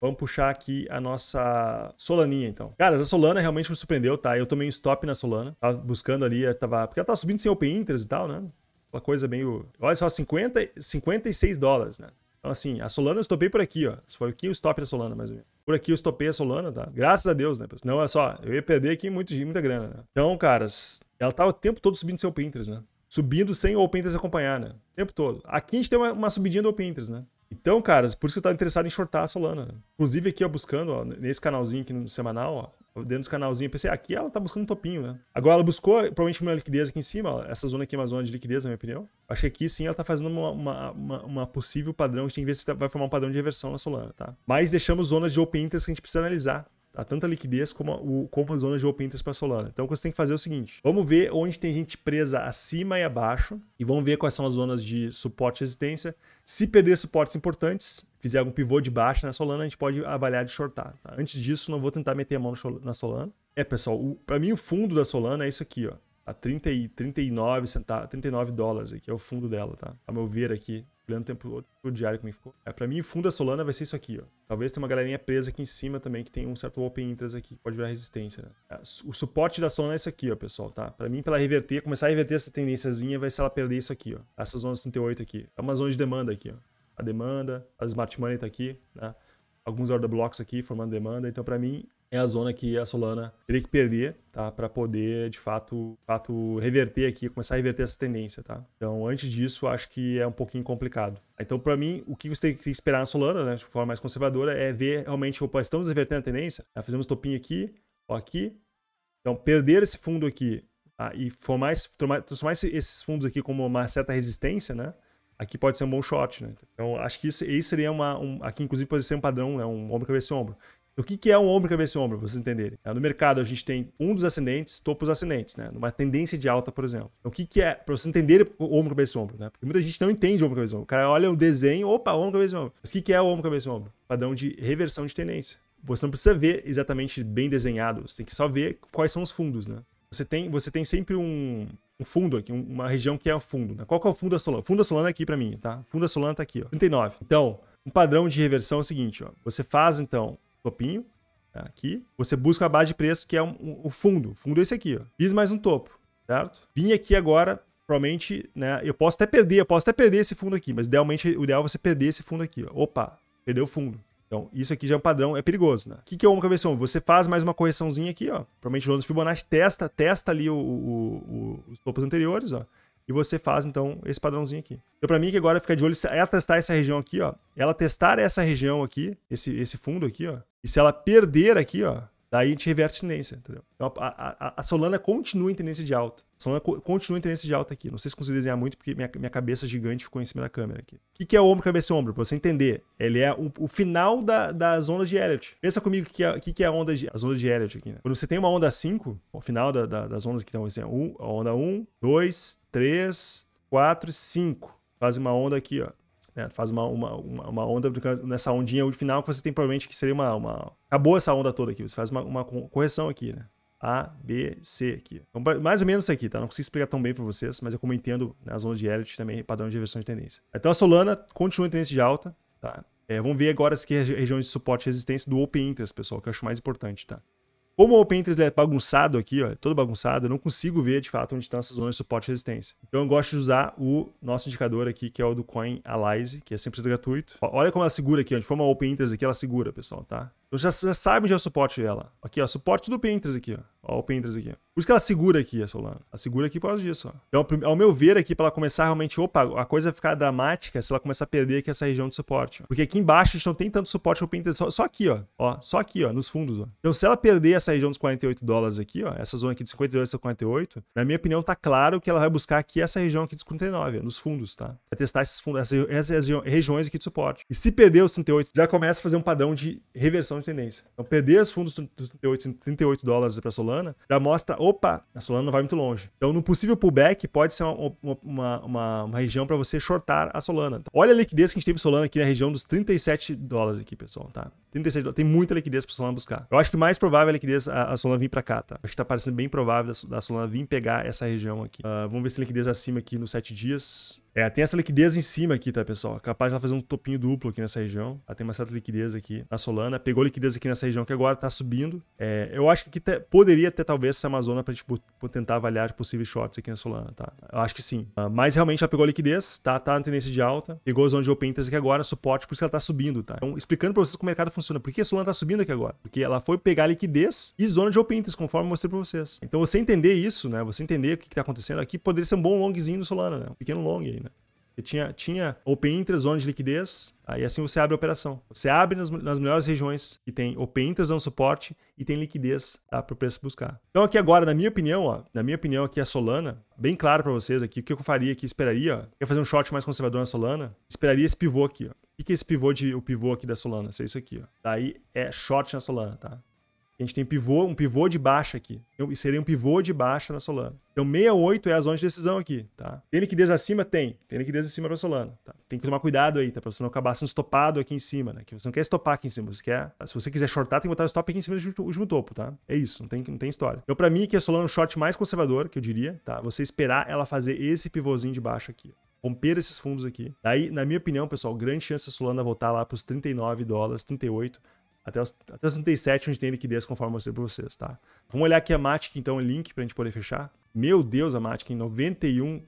Vamos puxar aqui a nossa Solaninha, então. Cara, a Solana realmente me surpreendeu, tá? Eu tomei um stop na Solana. Tava buscando ali, tava... porque ela tava subindo sem open interest e tal, né? Uma coisa meio... Olha só, 50... 56 dólares, né? Então, assim, a Solana eu estopei por aqui, ó. foi aqui o stop da Solana, mais ou menos. Por aqui eu estopei a Solana, tá? Graças a Deus, né? Não, é só, eu ia perder aqui muito, muita grana, né? Então, caras, ela tá o tempo todo subindo sem open interest, né? Subindo sem o open interest acompanhar, né? O tempo todo. Aqui a gente tem uma, uma subidinha do open interest, né? Então, cara, por isso que eu tava interessado em shortar a Solana. Inclusive aqui, ó, buscando, ó, nesse canalzinho aqui no semanal, ó, dentro dos canalzinhos, pensei, aqui ela tá buscando um topinho, né? Agora ela buscou, provavelmente, uma liquidez aqui em cima, ó, essa zona aqui é uma zona de liquidez, na minha opinião. Acho que aqui, sim, ela tá fazendo uma, uma, uma, uma possível padrão, a gente tem que ver se tá, vai formar um padrão de reversão na Solana, tá? Mas deixamos zonas de open interest que a gente precisa analisar a tanta liquidez como, a, o, como as zonas de open interest para Solana. Então, o que você tem que fazer é o seguinte: vamos ver onde tem gente presa acima e abaixo e vamos ver quais são as zonas de suporte e resistência. Se perder suportes importantes, fizer algum pivô de baixa na Solana, a gente pode avaliar de shortar. Tá? Antes disso, não vou tentar meter a mão na Solana. É, pessoal, para mim o fundo da Solana é isso aqui, ó tá a 30 e 39 centavos, 39 dólares aqui é o fundo dela, tá? A meu ver aqui, olhando o tempo o diário como ficou. É, pra mim, da Solana vai ser isso aqui, ó. Talvez tenha uma galerinha presa aqui em cima também, que tem um certo open interest aqui, que pode virar resistência, né? é, O suporte da Solana é isso aqui, ó, pessoal, tá? Pra mim, pra ela reverter, começar a reverter essa tendênciazinha, vai ser ela perder isso aqui, ó. Essa zona 68 aqui. É uma zona de demanda aqui, ó. A demanda, a smart money tá aqui, né? alguns order blocks aqui formando demanda. Então, para mim, é a zona que a Solana teria que perder, tá? Para poder, de fato, de fato, reverter aqui, começar a reverter essa tendência, tá? Então, antes disso, acho que é um pouquinho complicado. Então, para mim, o que você tem que esperar na Solana, né, de forma mais conservadora, é ver realmente, opa, estamos revertendo a tendência, Já tá, fizemos topinho aqui, ó, aqui. Então, perder esse fundo aqui tá? e formar esse, transformar esses fundos aqui como uma certa resistência, né? aqui pode ser um bom shot, né? Então, acho que isso, isso seria uma... Um, aqui, inclusive, pode ser um padrão, né? Um ombro, cabeça e ombro. o que, que é um ombro, cabeça e ombro, pra vocês entenderem? É, no mercado, a gente tem um dos ascendentes, topos ascendentes, né? Numa tendência de alta, por exemplo. Então, o que, que é... Pra vocês entenderem o ombro, cabeça e ombro, né? Porque muita gente não entende o ombro, cabeça e ombro. O cara olha o desenho, opa, ombro, cabeça e ombro. Mas o que, que é o ombro, cabeça e ombro? Padrão de reversão de tendência você não precisa ver exatamente bem desenhado, você tem que só ver quais são os fundos, né? você tem, você tem sempre um, um fundo aqui, um, uma região que é o fundo. Né? Qual que é o fundo da Solana? O fundo da Solana é aqui para mim, tá? O fundo da Solana tá aqui, ó. 39. Então, um padrão de reversão é o seguinte, ó. Você faz, então, topinho, tá? aqui. Você busca a base de preço, que é um, um, o fundo. O fundo é esse aqui, ó. Fiz mais um topo, certo? Vim aqui agora, provavelmente, né? Eu posso até perder, eu posso até perder esse fundo aqui, mas idealmente o ideal é você perder esse fundo aqui, ó. Opa, perdeu o fundo. Então, isso aqui já é um padrão, é perigoso, né? O que, que é uma cabeção? Você faz mais uma correçãozinha aqui, ó. Provavelmente o ônus Fibonacci testa, testa ali o, o, o, os topos anteriores, ó. E você faz, então, esse padrãozinho aqui. Então, para mim, que agora fica de olho, ela testar essa região aqui, ó. Ela testar essa região aqui, esse, esse fundo aqui, ó. E se ela perder aqui, ó, Daí a gente reverte tendência, entendeu? Então, a, a, a, Solana continua em tendência de alta. A Solana co continua em tendência de alta aqui. Não sei se consigo desenhar muito, porque minha, minha cabeça gigante ficou em cima da câmera aqui. O que, que é o ombro, cabeça e ombro? Pra você entender. Ele é o, o final da, das ondas de Elliot. Pensa comigo o que, que, é, que, que é onda de, as ondas de Elliot aqui, né? Quando você tem uma onda 5, o final da, da, das ondas que estão assim, um, a onda 1, 2, 3, 4 e 5. Faz uma onda aqui, ó. Né? Faz uma, uma, uma, onda nessa ondinha o final que você tem provavelmente que seria uma, uma. Acabou essa onda toda aqui. Você faz uma, uma correção aqui, né? A, B, C aqui. Então, mais ou menos isso aqui, tá? Não consigo explicar tão bem para vocês, mas é eu como entendo né, as ondas de Elliott também, padrão de reversão de tendência. Então a Solana continua em tendência de alta, tá? É, vamos ver agora as que regiões de suporte e resistência do Open Interest, pessoal, que eu acho mais importante, tá? Como o Interest é bagunçado aqui, ó, é todo bagunçado, eu não consigo ver de fato onde estão essas zonas de suporte e resistência. Então eu gosto de usar o nosso indicador aqui, que é o do Coin Alize, que é 100% gratuito. Olha como ela segura aqui, onde for uma Interest aqui, ela segura, pessoal, tá? Então já, já sabe onde é o suporte dela. Aqui, ó, suporte do Pinterest aqui, ó. ó. o Pinterest aqui. Por isso que ela segura aqui, a Solana. Ela segura aqui por causa disso, ó. Então, ao meu ver aqui, para ela começar realmente, opa, a coisa ficar dramática se ela começar a perder aqui essa região de suporte. Ó. Porque aqui embaixo a gente não tem tanto suporte ao Pinterest, só, só, aqui, ó. ó. Só aqui, ó, nos fundos, ó. Então se ela perder essa região dos 48 dólares aqui, ó, essa zona aqui de 52 a 48, na minha opinião tá claro que ela vai buscar aqui essa região aqui dos 49, ó, nos fundos, tá? Vai testar esses fundos, essas, essas regiões aqui de suporte. E se perder os 38, já começa a fazer um padrão de reversão de tendência. Então, perder os fundos 38, 38 dólares para a Solana já mostra, opa, a Solana não vai muito longe. Então, no possível pullback, pode ser uma, uma, uma, uma região para você shortar a Solana. Então, olha a liquidez que a gente tem para Solana aqui na região dos 37 dólares aqui, pessoal, tá? 37 dólares. Tem muita liquidez para a Solana buscar. Eu acho que mais provável é a liquidez a, a Solana vir para cá, tá? Acho que está parecendo bem provável da, da Solana vir pegar essa região aqui. Uh, vamos ver se a liquidez acima aqui nos 7 dias. É, tem essa liquidez em cima aqui, tá, pessoal? Capaz de ela fazer um topinho duplo aqui nessa região. Ela tem uma certa liquidez aqui na Solana. Pegou liquidez aqui nessa região que agora tá subindo. É, eu acho que te, poderia ter talvez essa Amazona pra, tipo, tentar avaliar possíveis shorts aqui na Solana, tá? Eu acho que sim. Ah, mas realmente ela pegou liquidez, tá, tá na tendência de alta. Pegou a zona de open interest aqui agora, suporte, por isso que ela tá subindo, tá? Então, explicando pra vocês como o mercado funciona. Por que a Solana tá subindo aqui agora? Porque ela foi pegar liquidez e zona de open interest, conforme eu mostrei pra vocês. Então, você entender isso, né? Você entender o que, que tá acontecendo aqui, poderia ser um bom longzinho no Solana, né? Um pequeno long aí, né? Você tinha, tinha open interest, zona de liquidez, aí assim você abre a operação. Você abre nas, nas melhores regiões que tem open interest, dando suporte e tem liquidez tá, para o preço buscar. Então aqui agora, na minha opinião, ó, na minha opinião aqui a Solana, bem claro para vocês aqui, o que eu faria aqui, esperaria, ó, quer fazer um short mais conservador na Solana, esperaria esse pivô aqui, ó. O que é esse pivô de o pivô aqui da Solana? Isso é isso aqui, ó. Daí é short na Solana, tá? A gente tem pivô, um pivô de baixa aqui. Eu, seria um pivô de baixa na Solana. Então 68 é a zona de decisão aqui, tá? Tem liquidez acima? Tem. Tem liquidez acima para Solana. Tá? Tem que tomar cuidado aí, tá? Pra você não acabar sendo estopado aqui em cima, né? Que você não quer estopar aqui em cima, você quer... Se você quiser shortar, tem que botar o stop aqui em cima do último topo, tá? É isso, não tem, não tem história. Então para mim que é Solana o short mais conservador, que eu diria, tá? Você esperar ela fazer esse pivôzinho de baixo aqui romper esses fundos aqui. Daí, na minha opinião, pessoal, grande chance a Solana voltar lá pros 39 dólares, 38 até, os, até os 37, onde tem liquidez, conforme eu mostrei para vocês, tá? Vamos olhar aqui a Matic, então, o link para a gente poder fechar. Meu Deus, a Matic, 91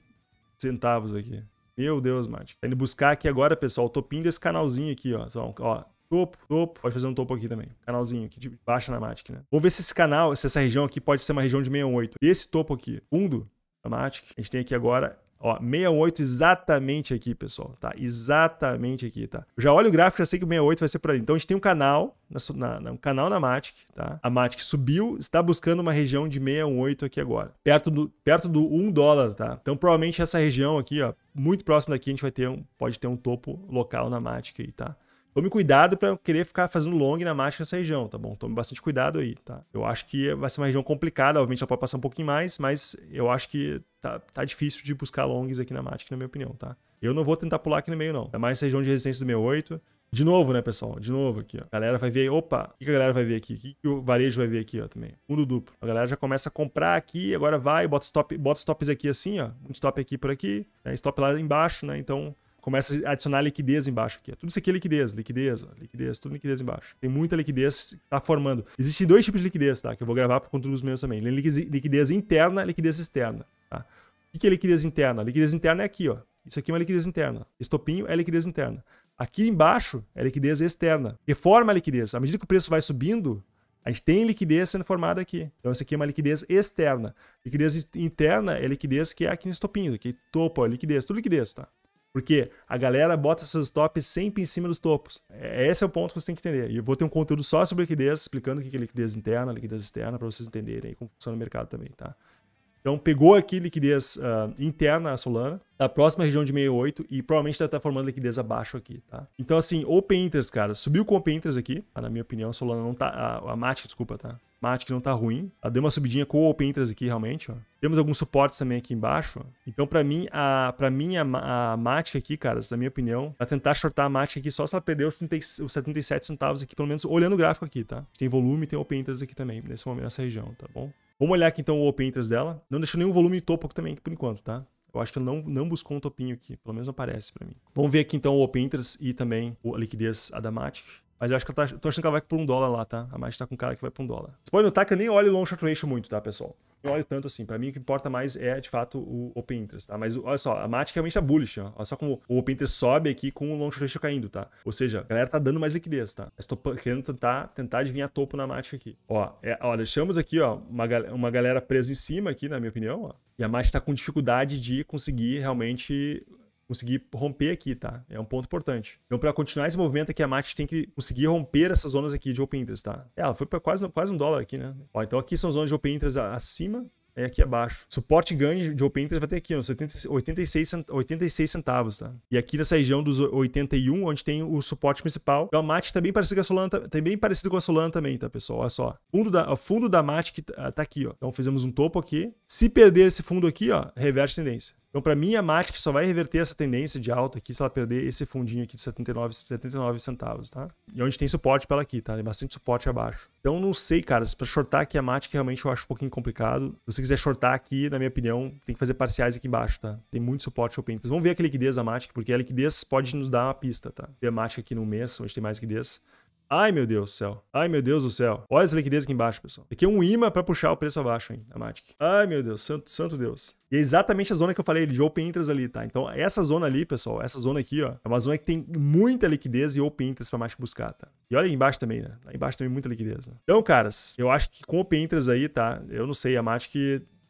centavos aqui. Meu Deus, Matic. Tá indo buscar aqui agora, pessoal, o topinho desse canalzinho aqui, ó. Só, ó, topo, topo. Pode fazer um topo aqui também. Canalzinho aqui de baixa na Matic, né? Vamos ver se esse canal, se essa região aqui pode ser uma região de 68. Esse topo aqui, fundo da Matic, a gente tem aqui agora Ó, 68 exatamente aqui, pessoal, tá? Exatamente aqui, tá? Eu já olho o gráfico, já sei que o 68 vai ser por ali. Então a gente tem um canal, na, na, um canal na Matic, tá? A Matic subiu, está buscando uma região de 6,8 aqui agora, perto do, perto do 1 dólar, tá? Então provavelmente essa região aqui, ó, muito próximo daqui a gente vai ter um, pode ter um topo local na Matic aí, tá? Tome cuidado para querer ficar fazendo long na mágica nessa região, tá bom? Tome bastante cuidado aí, tá? Eu acho que vai ser uma região complicada, obviamente ela pode passar um pouquinho mais, mas eu acho que tá, tá difícil de buscar longs aqui na mágica, na minha opinião, tá? Eu não vou tentar pular aqui no meio, não. É mais essa região de resistência do 68. De novo, né, pessoal? De novo aqui, ó. A galera vai ver, opa, o que a galera vai ver aqui? O que, que o varejo vai ver aqui, ó, também? Mundo duplo. A galera já começa a comprar aqui, agora vai, bota, stop, bota stops aqui assim, ó. Um stop aqui por aqui, né? Stop lá embaixo, né? Então, começa a adicionar liquidez embaixo aqui. Tudo isso aqui é liquidez, liquidez, ó, liquidez, tudo liquidez embaixo. Tem muita liquidez que tá formando. Existem dois tipos de liquidez, tá? Que eu vou gravar por conta dos meus também. É liquidez interna, liquidez externa, tá? O que é liquidez interna? Liquidez interna é aqui, ó. Isso aqui é uma liquidez interna. Estopinho é liquidez interna. Aqui embaixo é liquidez externa. Reforma a liquidez. À medida que o preço vai subindo, a gente tem liquidez sendo formada aqui. Então, isso aqui é uma liquidez externa. Liquidez interna é liquidez que é aqui no estopinho, aqui é topo, ó, liquidez, tudo liquidez, tá? Porque a galera bota seus tops sempre em cima dos topos. É, esse é o ponto que você tem que entender. E eu vou ter um conteúdo só sobre liquidez, explicando o que é liquidez interna, liquidez externa, para vocês entenderem como funciona o mercado também, tá? Então pegou aqui liquidez uh, interna a Solana, da próxima região de 68 e provavelmente ela tá formando liquidez abaixo aqui, tá? Então assim, Open Interest, cara, subiu com Open Interest aqui, tá? na minha opinião, a Solana não tá, a, a Matic, desculpa, tá? Matic não tá ruim, ela tá? deu uma subidinha com o Open Interest aqui realmente, ó. Temos alguns suportes também aqui embaixo, ó. Então para mim, a para mim a, a Matic aqui, cara, na minha opinião, vai tentar shortar a Matic aqui só se ela perder os, 30, os 77 centavos aqui, pelo menos olhando o gráfico aqui, tá? Tem volume, tem Open Interest aqui também, nesse momento, nessa região, tá bom? Vamos olhar aqui então o open interest dela. Não deixou nenhum volume topo também por enquanto, tá? Eu acho que ela não, não buscou um topinho aqui, pelo menos não aparece para mim. Vamos ver aqui então o open interest e também a liquidez Adamatic. Mas eu acho que ela tá, tô achando que ela vai por um dólar lá, tá? A Mate tá com cara que vai por um dólar. Você pode notar que eu nem olho long short ratio muito, tá, pessoal? eu olho tanto assim. Para mim, o que importa mais é, de fato, o Open Interest, tá? Mas olha só, a Matic realmente tá bullish, ó. Olha só como o Open Interest sobe aqui com o long short caindo, tá? Ou seja, a galera tá dando mais liquidez, tá? Estou querendo tentar, tentar adivinhar topo na Matic aqui. Ó, é, ó, deixamos aqui, ó, uma, uma galera presa em cima aqui, na minha opinião, ó. E a Matic tá com dificuldade de conseguir realmente conseguir romper aqui, tá? É um ponto importante. Então, para continuar esse movimento aqui, a MAT tem que conseguir romper essas zonas aqui de open interest, tá? É, ela foi para quase, quase um dólar aqui, né? Ó, então aqui são zonas de open interest acima e aqui abaixo. Suporte ganho de open interest vai ter aqui, ó, 86, 86 centavos, tá? E aqui nessa região dos 81, onde tem o suporte principal. Então a MAT tá bem parecido com a Solana, tá bem parecido com a Solana também, tá, pessoal? Olha só. Fundo da, o fundo da MAT que tá, tá aqui, ó. Então fizemos um topo aqui. Se perder esse fundo aqui, ó, reverte tendência. Então, para mim, a MATIC só vai reverter essa tendência de alta aqui se ela perder esse fundinho aqui de 79, 79 centavos, tá? E onde tem suporte para ela aqui, tá? Tem bastante suporte abaixo. Então, não sei, cara, para shortar aqui a MATIC realmente eu acho um pouquinho complicado. Se você quiser shortar aqui, na minha opinião, tem que fazer parciais aqui embaixo, tá? Tem muito suporte open. Então, vamos ver a liquidez da MATIC, porque a liquidez pode nos dar uma pista, tá? Ver a MATIC aqui no mês, onde tem mais liquidez. Ai, meu Deus do céu. Ai, meu Deus do céu. Olha essa liquidez aqui embaixo, pessoal. Aqui é um imã para puxar o preço abaixo, hein, da Matic. Ai, meu Deus, santo, santo Deus. E é exatamente a zona que eu falei de open interest ali, tá? Então, essa zona ali, pessoal, essa zona aqui, ó, é uma zona que tem muita liquidez e open interest pra Matic buscar, tá? E olha aí embaixo também, né? Lá embaixo também muita liquidez. Né? Então, caras, eu acho que com open interest aí, tá? Eu não sei, a Matic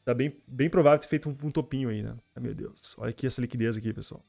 tá bem, bem provável ter feito um, um topinho aí, né? Ai, meu Deus. Olha aqui essa liquidez aqui, pessoal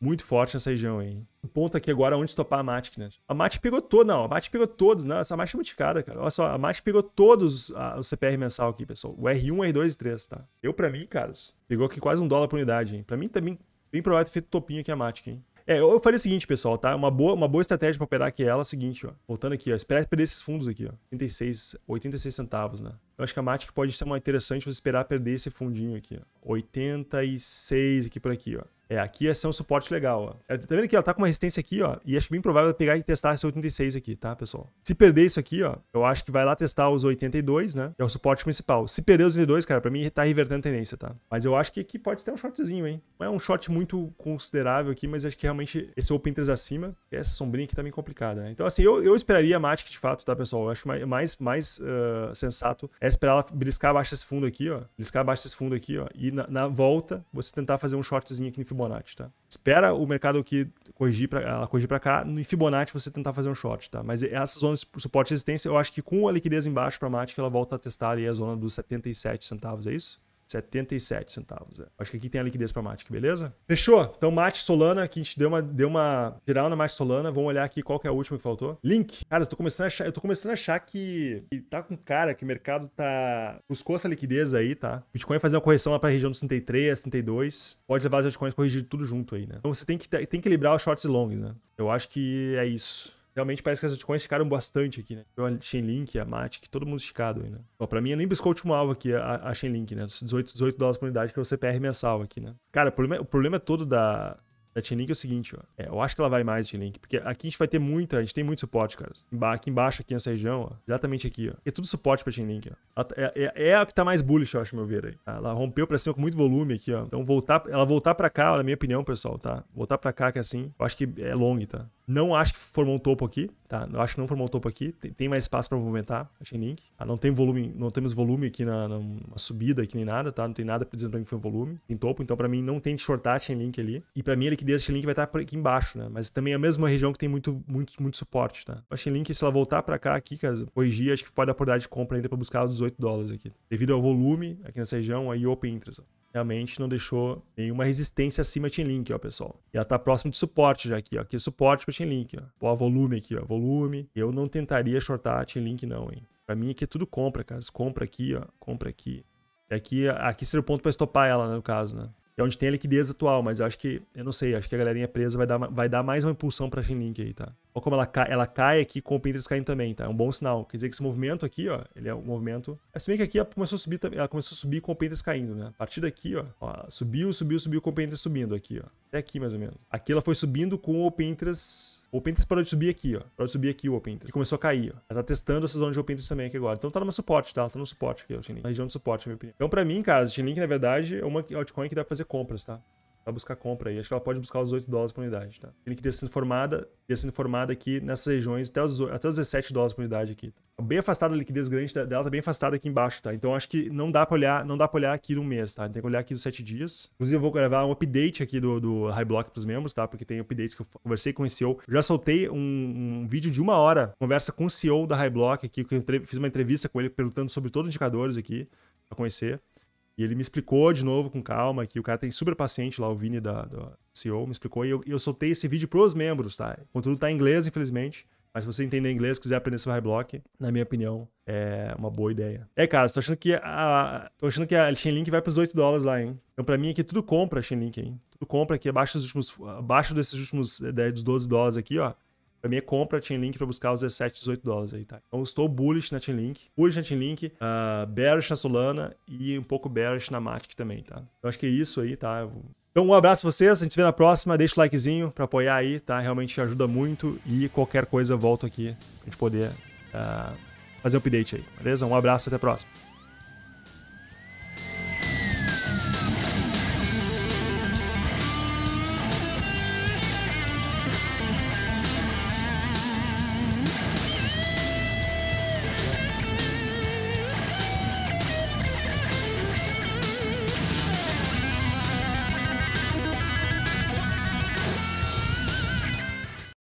muito forte nessa região, hein? O ponto aqui agora é onde estopar a Matic, né? A Matic pegou todo, não, a Matic pegou todos, não, essa Matic é multicada, cara. Olha só, a Matic pegou todos o CPR mensal aqui, pessoal. O R1, R2 e 3, tá? Eu, pra mim, caras, pegou aqui quase um dólar por unidade, hein? Pra mim também, bem provável ter feito topinho aqui a Matic, hein? É, eu falei o seguinte, pessoal, tá? Uma boa, uma boa estratégia para operar aqui é ela, é o seguinte, ó. Voltando aqui, ó. Esperar perder esses fundos aqui, ó. 86, 86 centavos, né? Eu acho que a Matic pode ser uma interessante você esperar perder esse fundinho aqui, ó. 86 aqui por aqui, ó. É, aqui ia é um suporte legal. Ó. É, tá vendo que ela tá com uma resistência aqui, ó. E acho bem provável pegar e testar essa 86 aqui, tá, pessoal? Se perder isso aqui, ó, eu acho que vai lá testar os 82, né? Que é o suporte principal. Se perder os 82, cara, pra mim tá revertendo a tendência, tá? Mas eu acho que aqui pode ter um shortzinho, hein? Não é um short muito considerável aqui, mas acho que realmente esse open 3 acima, essa sombrinha aqui tá meio complicada, né? Então, assim, eu, eu esperaria a Matic de fato, tá, pessoal? Eu acho mais, mais uh, sensato é esperar ela briscar abaixo desse fundo aqui, ó. Briscar abaixo desse fundo aqui, ó. E na, na volta, você tentar fazer um shortzinho aqui no Fibonacci, tá? Espera o mercado aqui corrigir para ela corrigir para cá, no Fibonacci você tentar fazer um short, tá? Mas essa zona de suporte e resistência, eu acho que com a liquidez embaixo para a MAT, ela volta a testar ali a zona dos 77 centavos, é isso? 77 centavos. É. Acho que aqui tem a liquidez para Matic, beleza? Fechou? Então, Mate Solana, que a gente deu uma, deu uma geral na Mate Solana. Vamos olhar aqui qual que é a última que faltou. Link. Cara, eu tô começando a achar, eu tô começando a achar que, que tá com cara que o mercado tá. buscou essa liquidez aí, tá? Bitcoin fazer uma correção lá pra região dos 33, 32. Pode levar os altcoins corrigir tudo junto aí, né? Então você tem que, tem que equilibrar os shorts e longs, né? Eu acho que é isso realmente parece que as altcoins ficaram bastante aqui, né? A Chainlink, a Matic, todo mundo esticado aí, né? Ó, pra mim, é nem buscou o último alvo aqui, a, a Chainlink, né? Dos 18, 18 dólares por unidade, que é o CPR mensal aqui, né? Cara, o problema, o problema todo da, da Chainlink é o seguinte, ó. É, eu acho que ela vai mais, Chainlink, porque aqui a gente vai ter muita, a gente tem muito suporte, cara. Aqui embaixo, aqui nessa região, ó, exatamente aqui, ó. É tudo suporte pra Chainlink, ó. Tá, é, é, é, a que tá mais bullish, eu acho, meu ver aí. Ela rompeu pra cima com muito volume aqui, ó. Então, voltar, ela voltar pra cá, na minha opinião, pessoal, tá? Voltar pra cá, que é assim, eu acho que é long, tá? Não acho que formou um topo aqui, tá? Eu acho que não formou um topo aqui. Tem, tem mais espaço para movimentar a Chainlink. Tá? Não tem volume, não temos volume aqui na, na subida aqui nem nada, tá? Não tem nada dizendo para mim que foi volume. Tem topo, então para mim não tem de shortar a Chainlink ali. E para mim a liquidez da Chainlink vai estar tá aqui embaixo, né? Mas também é a mesma região que tem muito, muito, muito suporte, tá? A Chainlink, se ela voltar para cá aqui, cara, corrigir, acho que pode dar de compra ainda para buscar os 18 dólares aqui. Devido ao volume aqui nessa região, aí open interest. Tá? realmente não deixou nenhuma resistência acima da Chainlink, Link, ó, pessoal. E ela tá próximo de suporte já aqui, ó. Aqui é suporte para Chainlink, Link, ó. Pô, volume aqui, ó. Volume. Eu não tentaria shortar a Link, não, hein. Pra mim aqui é tudo compra, cara. Você compra aqui, ó. Compra aqui. É e aqui, aqui seria o ponto para estopar ela, né, no caso, né? É onde tem a liquidez atual, mas eu acho que, eu não sei, acho que a galerinha presa vai dar, vai dar mais uma impulsão pra Chainlink aí, tá? Olha como ela cai, ela cai aqui com o Pinterest caindo também, tá? É um bom sinal. Quer dizer que esse movimento aqui, ó, ele é um movimento... É, se bem que aqui ela começou a subir, ela começou a subir com o Pinterest caindo, né? A partir daqui, ó, ó subiu, subiu, subiu com o Pinterest subindo aqui, ó. Até aqui, mais ou menos. Aqui ela foi subindo com o Pinterest... O Pinterest parou de subir aqui, ó. Parou de subir aqui o Pinterest. E começou a cair, ó. Ela tá testando essa zona de Pinterest também aqui agora. Então tá no suporte, tá? Ela tá no suporte aqui, ó, Chainlink. Na região de suporte, na minha opinião. Então pra mim, cara, Chainlink, na verdade, é uma altcoin que dá pra fazer compras, tá? para buscar compra aí. Acho que ela pode buscar os 8 dólares por unidade, tá? Ele queria formada informada, queria aqui nessas regiões até os, até os 17 dólares por unidade aqui. Tá? Bem afastada a liquidez grande dela, tá bem afastada aqui embaixo, tá? Então acho que não dá para olhar, não dá para olhar aqui no mês, tá? Tem que olhar aqui nos 7 dias. Inclusive eu vou gravar um update aqui do, do High Block para os membros, tá? Porque tem updates que eu conversei com o CEO. já soltei um, um, vídeo de uma hora, conversa com o CEO da High Block aqui, que eu fiz uma entrevista com ele perguntando sobre todos os indicadores aqui para conhecer. E ele me explicou de novo com calma, que o cara tem super paciente lá, o Vini da, CEO me explicou, e eu, eu soltei esse vídeo pros membros, tá? O conteúdo tá em inglês, infelizmente. Mas se você entender inglês, quiser aprender seu high block, na minha opinião, é uma boa ideia. É, cara, tô achando que a, tô achando que a Chainlink vai pros 8 dólares lá, hein? Então, pra mim aqui, tudo compra a Chainlink, hein? Tudo compra aqui, abaixo dos últimos, abaixo desses últimos 10, eh, dos 12 dólares aqui, ó. Pra mim é compra a Chain Link pra buscar os 17, 18 dólares aí, tá? Então estou bullish na Chain Link, bullish na Chain Link, uh, ah, bearish na Solana e um pouco bearish na Matic também, tá? Eu acho que é isso aí, tá? Então, um abraço pra vocês, a gente se vê na próxima. Deixa o likezinho pra apoiar aí, tá? Realmente ajuda muito. E qualquer coisa, volto aqui pra gente poder uh, fazer um update aí, beleza? Um abraço, até a próxima.